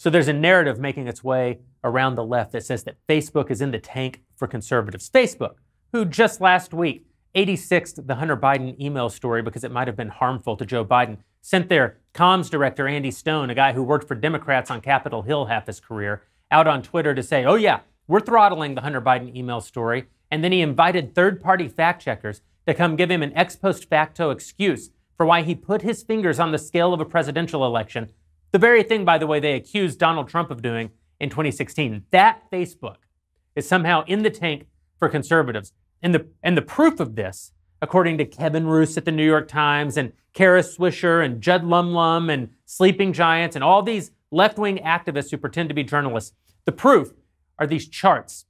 So there's a narrative making its way around the left that says that Facebook is in the tank for conservatives. Facebook, who just last week 86th the Hunter Biden email story because it might have been harmful to Joe Biden, sent their comms director, Andy Stone, a guy who worked for Democrats on Capitol Hill half his career, out on Twitter to say, oh, yeah, we're throttling the Hunter Biden email story. And then he invited third party fact checkers to come give him an ex post facto excuse for why he put his fingers on the scale of a presidential election the very thing, by the way, they accused Donald Trump of doing in 2016. That Facebook is somehow in the tank for conservatives. And the, and the proof of this, according to Kevin Roos at the New York Times and Kara Swisher and Judd Lumlum and Sleeping Giants and all these left wing activists who pretend to be journalists, the proof are these charts.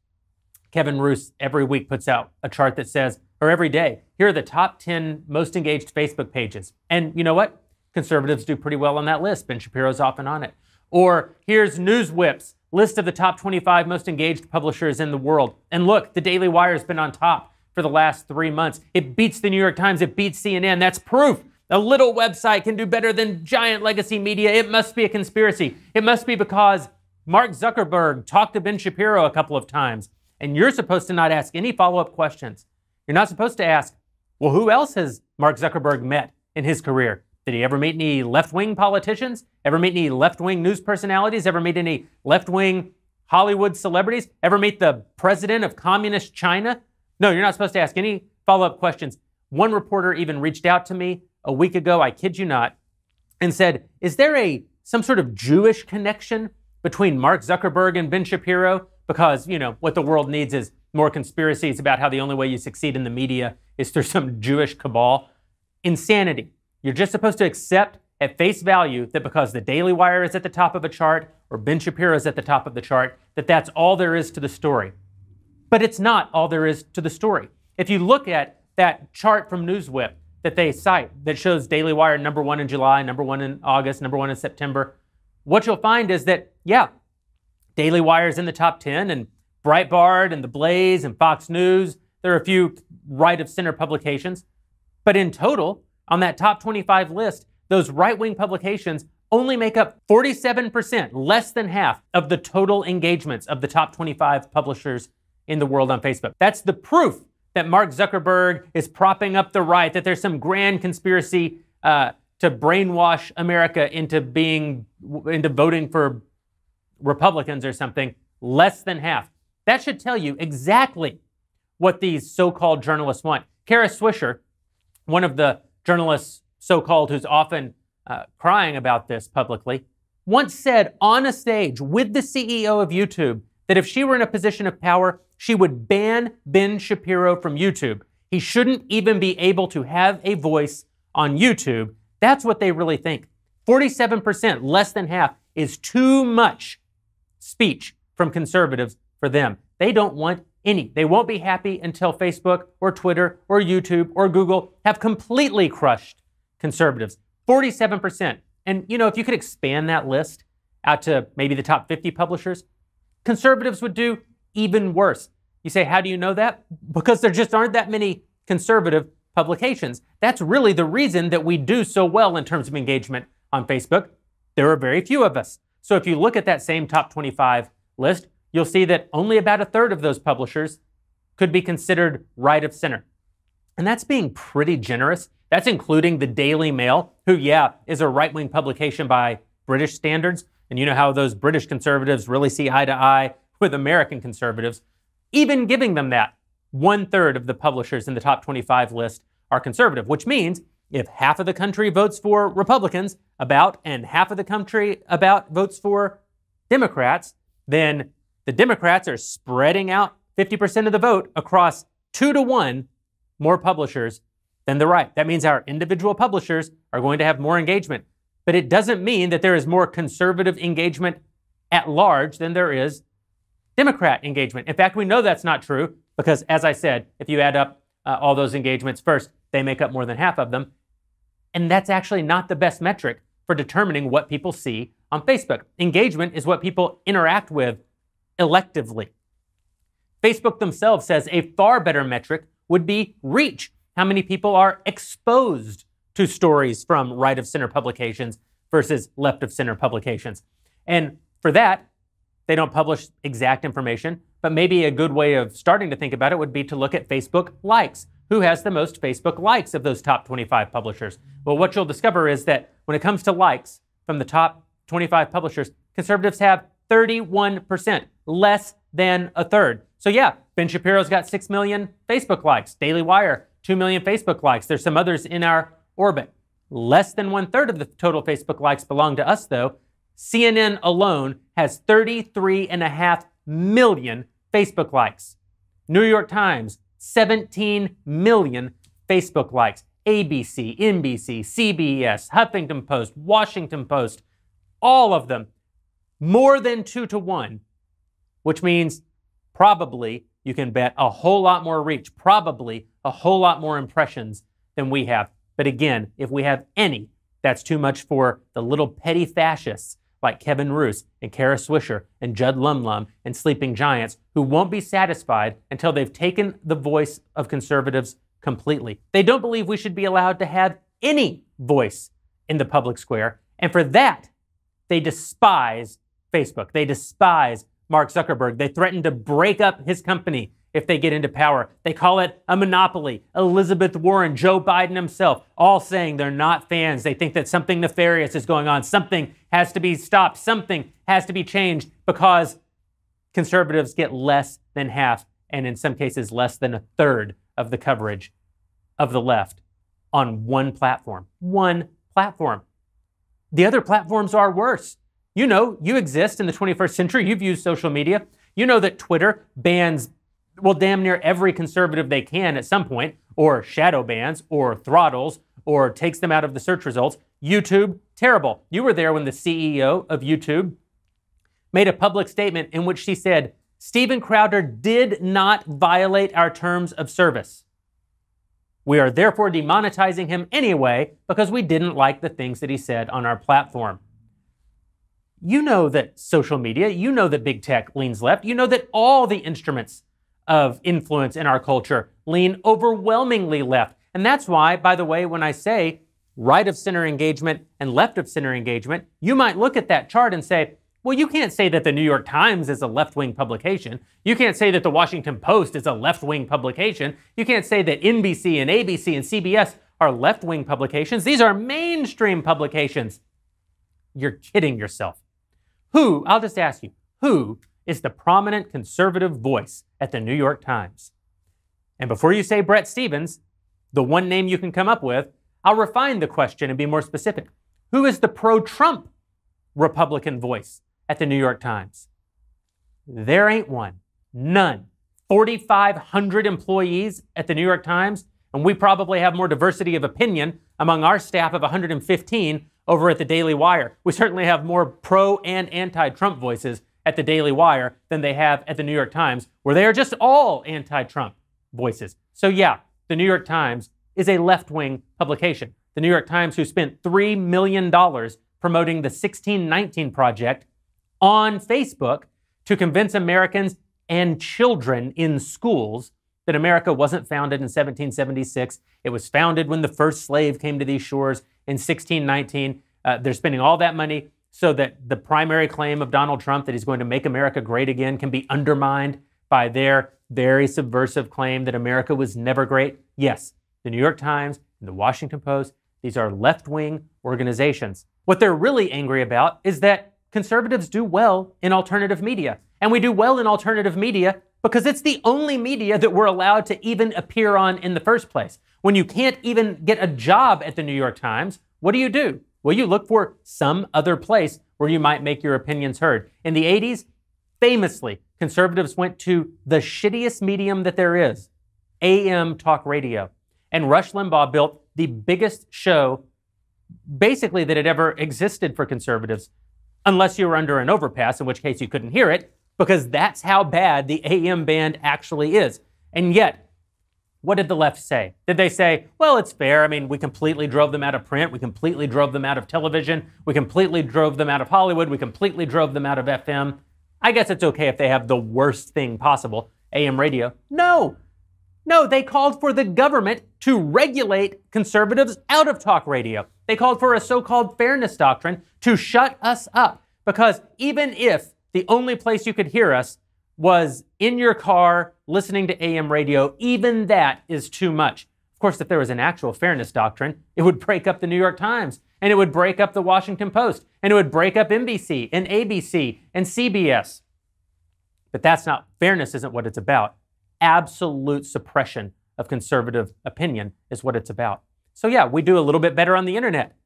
Kevin Roos every week puts out a chart that says, or every day, here are the top 10 most engaged Facebook pages. And you know what? Conservatives do pretty well on that list. Ben Shapiro's often on it. Or here's Newswhip's list of the top 25 most engaged publishers in the world. And look, the Daily Wire's been on top for the last three months. It beats the New York Times, it beats CNN. That's proof. A little website can do better than giant legacy media. It must be a conspiracy. It must be because Mark Zuckerberg talked to Ben Shapiro a couple of times, and you're supposed to not ask any follow up questions. You're not supposed to ask, well, who else has Mark Zuckerberg met in his career? Did he ever meet any left wing politicians? Ever meet any left wing news personalities? Ever meet any left wing Hollywood celebrities? Ever meet the president of communist China? No, you're not supposed to ask any follow up questions. One reporter even reached out to me a week ago, I kid you not, and said, Is there a some sort of Jewish connection between Mark Zuckerberg and Ben Shapiro? Because, you know, what the world needs is more conspiracies about how the only way you succeed in the media is through some Jewish cabal. Insanity. You're just supposed to accept at face value that because the Daily Wire is at the top of a chart or Ben Shapiro is at the top of the chart, that that's all there is to the story. But it's not all there is to the story. If you look at that chart from Newswhip that they cite that shows Daily Wire number one in July, number one in August, number one in September, what you'll find is that, yeah, Daily Wire is in the top 10, and Breitbart and The Blaze and Fox News, there are a few right of center publications. But in total, on that top 25 list, those right wing publications only make up 47%, less than half of the total engagements of the top 25 publishers in the world on Facebook. That's the proof that Mark Zuckerberg is propping up the right, that there's some grand conspiracy uh, to brainwash America into being into voting for Republicans or something. Less than half. That should tell you exactly what these so-called journalists want. Kara Swisher, one of the journalist so called, who's often uh, crying about this publicly, once said on a stage with the CEO of YouTube that if she were in a position of power, she would ban Ben Shapiro from YouTube. He shouldn't even be able to have a voice on YouTube. That's what they really think. 47%, less than half, is too much speech from conservatives for them. They don't want any. They won't be happy until Facebook or Twitter or YouTube or Google have completely crushed conservatives. 47%. And you know, if you could expand that list out to maybe the top 50 publishers, conservatives would do even worse. You say, how do you know that? Because there just aren't that many conservative publications. That's really the reason that we do so well in terms of engagement on Facebook. There are very few of us. So if you look at that same top 25 list, you'll see that only about a third of those publishers could be considered right of center. And that's being pretty generous. That's including the Daily Mail, who, yeah, is a right wing publication by British standards. And you know how those British conservatives really see eye to eye with American conservatives. Even giving them that, one third of the publishers in the top 25 list are conservative, which means if half of the country votes for Republicans about and half of the country about votes for Democrats, then the Democrats are spreading out 50% of the vote across two to one more publishers than the right. That means our individual publishers are going to have more engagement. But it doesn't mean that there is more conservative engagement at large than there is Democrat engagement. In fact, we know that's not true because, as I said, if you add up uh, all those engagements first, they make up more than half of them. And that's actually not the best metric for determining what people see on Facebook. Engagement is what people interact with electively. Facebook themselves says a far better metric would be reach. How many people are exposed to stories from right of center publications versus left of center publications? And for that, they don't publish exact information, but maybe a good way of starting to think about it would be to look at Facebook likes. Who has the most Facebook likes of those top 25 publishers? Well, what you'll discover is that when it comes to likes from the top 25 publishers, conservatives have 31%, less than a third. So yeah, Ben Shapiro's got 6 million Facebook likes. Daily Wire, 2 million Facebook likes. There's some others in our orbit. Less than one third of the total Facebook likes belong to us, though. CNN alone has 33.5 million Facebook likes. New York Times, 17 million Facebook likes. ABC, NBC, CBS, Huffington Post, Washington Post, all of them more than two to one, which means probably you can bet a whole lot more reach, probably a whole lot more impressions than we have. But again, if we have any, that's too much for the little petty fascists like Kevin Roos and Kara Swisher and Judd Lumlum and Sleeping Giants who won't be satisfied until they've taken the voice of conservatives completely. They don't believe we should be allowed to have any voice in the public square. And for that, they despise Facebook. They despise Mark Zuckerberg. They threaten to break up his company if they get into power. They call it a monopoly. Elizabeth Warren, Joe Biden himself, all saying they're not fans. They think that something nefarious is going on. Something has to be stopped. Something has to be changed because conservatives get less than half, and in some cases, less than a third of the coverage of the left on one platform. One platform. The other platforms are worse. You know, you exist in the 21st century. You've used social media. You know that Twitter bans, well, damn near every conservative they can at some point, or shadow bans, or throttles, or takes them out of the search results. YouTube, terrible. You were there when the CEO of YouTube made a public statement in which she said, Stephen Crowder did not violate our terms of service. We are therefore demonetizing him anyway because we didn't like the things that he said on our platform. You know that social media, you know that big tech leans left, you know that all the instruments of influence in our culture lean overwhelmingly left. And that's why, by the way, when I say right of center engagement and left of center engagement, you might look at that chart and say, well, you can't say that the New York Times is a left wing publication. You can't say that the Washington Post is a left wing publication. You can't say that NBC and ABC and CBS are left wing publications. These are mainstream publications. You're kidding yourself. Who, I'll just ask you, who is the prominent conservative voice at the New York Times? And before you say Brett Stevens, the one name you can come up with, I'll refine the question and be more specific. Who is the pro Trump Republican voice at the New York Times? There ain't one. None. 4,500 employees at the New York Times, and we probably have more diversity of opinion among our staff of 115 over at the Daily Wire. We certainly have more pro and anti Trump voices at the Daily Wire than they have at the New York Times, where they are just all anti Trump voices. So, yeah, the New York Times is a left wing publication. The New York Times, who spent $3 million promoting the 1619 Project on Facebook to convince Americans and children in schools that America wasn't founded in 1776. It was founded when the first slave came to these shores in 1619. Uh, they're spending all that money so that the primary claim of Donald Trump that he's going to make America great again can be undermined by their very subversive claim that America was never great. Yes, the New York Times and the Washington Post, these are left wing organizations. What they're really angry about is that conservatives do well in alternative media. And we do well in alternative media because it's the only media that we're allowed to even appear on in the first place. When you can't even get a job at the New York Times, what do you do? Well, you look for some other place where you might make your opinions heard. In the 80s, famously, conservatives went to the shittiest medium that there is AM talk radio. And Rush Limbaugh built the biggest show, basically, that had ever existed for conservatives, unless you were under an overpass, in which case you couldn't hear it because that's how bad the AM band actually is. And yet, what did the left say? Did they say, well, it's fair. I mean, we completely drove them out of print. We completely drove them out of television. We completely drove them out of Hollywood. We completely drove them out of FM. I guess it's okay if they have the worst thing possible AM radio. No, no, they called for the government to regulate conservatives out of talk radio. They called for a so called fairness doctrine to shut us up because even if the only place you could hear us was in your car listening to AM radio. Even that is too much. Of course, if there was an actual fairness doctrine, it would break up the New York Times, and it would break up the Washington Post, and it would break up NBC and ABC and CBS. But that's not, fairness isn't what it's about. Absolute suppression of conservative opinion is what it's about. So, yeah, we do a little bit better on the internet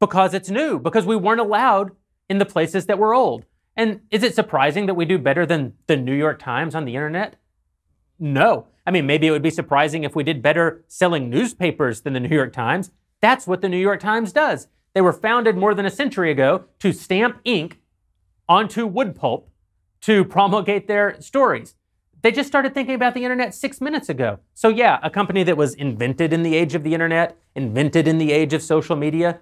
because it's new, because we weren't allowed in the places that were old. And is it surprising that we do better than the New York Times on the internet? No. I mean, maybe it would be surprising if we did better selling newspapers than the New York Times. That's what the New York Times does. They were founded more than a century ago to stamp ink onto wood pulp to promulgate their stories. They just started thinking about the internet six minutes ago. So, yeah, a company that was invented in the age of the internet, invented in the age of social media,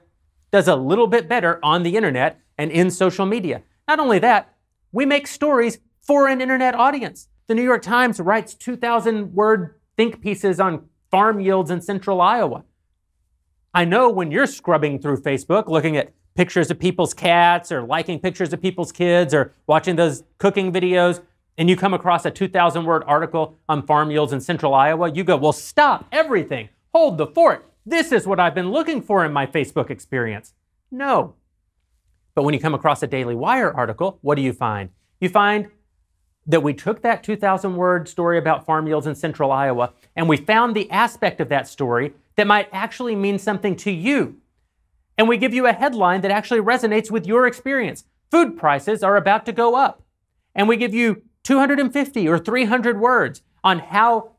does a little bit better on the internet and in social media. Not only that, we make stories for an internet audience. The New York Times writes 2,000 word think pieces on farm yields in central Iowa. I know when you're scrubbing through Facebook, looking at pictures of people's cats or liking pictures of people's kids or watching those cooking videos, and you come across a 2,000 word article on farm yields in central Iowa, you go, well, stop everything. Hold the fort. This is what I've been looking for in my Facebook experience. No, but when you come across a Daily Wire article, what do you find? You find that we took that 2,000 word story about farm yields in central Iowa and we found the aspect of that story that might actually mean something to you. And we give you a headline that actually resonates with your experience. Food prices are about to go up. And we give you 250 or 300 words on how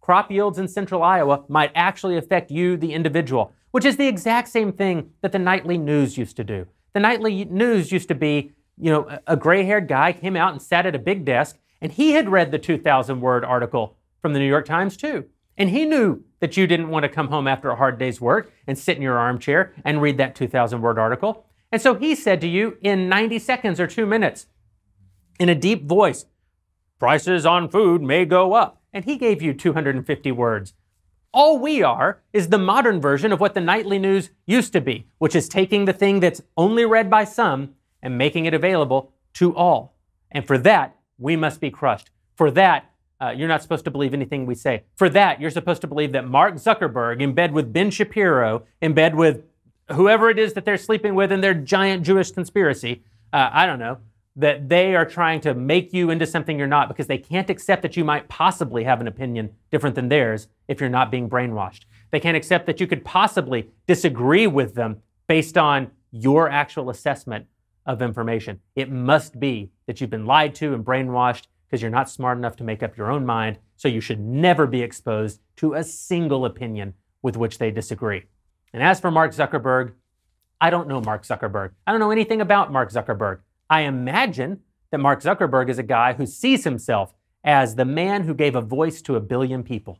crop yields in central Iowa might actually affect you, the individual, which is the exact same thing that the nightly news used to do. The nightly news used to be, you know, a gray haired guy came out and sat at a big desk, and he had read the 2,000 word article from the New York Times, too. And he knew that you didn't want to come home after a hard day's work and sit in your armchair and read that 2,000 word article. And so he said to you in 90 seconds or two minutes, in a deep voice, prices on food may go up. And he gave you 250 words all we are is the modern version of what the nightly news used to be, which is taking the thing that's only read by some and making it available to all. And for that, we must be crushed. For that, uh, you're not supposed to believe anything we say. For that, you're supposed to believe that Mark Zuckerberg, in bed with Ben Shapiro, in bed with whoever it is that they're sleeping with in their giant Jewish conspiracy, uh, I don't know, that they are trying to make you into something you're not because they can't accept that you might possibly have an opinion different than theirs if you're not being brainwashed. They can't accept that you could possibly disagree with them based on your actual assessment of information. It must be that you've been lied to and brainwashed because you're not smart enough to make up your own mind, so you should never be exposed to a single opinion with which they disagree. And as for Mark Zuckerberg, I don't know Mark Zuckerberg. I don't know anything about Mark Zuckerberg. I imagine that Mark Zuckerberg is a guy who sees himself as the man who gave a voice to a billion people.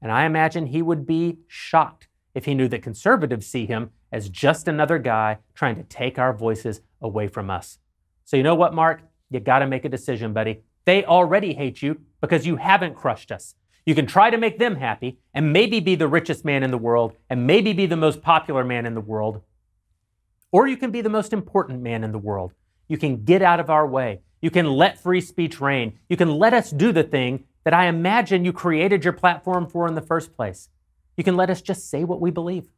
And I imagine he would be shocked if he knew that conservatives see him as just another guy trying to take our voices away from us. So, you know what, Mark? You got to make a decision, buddy. They already hate you because you haven't crushed us. You can try to make them happy and maybe be the richest man in the world and maybe be the most popular man in the world, or you can be the most important man in the world. You can get out of our way. You can let free speech reign. You can let us do the thing that I imagine you created your platform for in the first place. You can let us just say what we believe.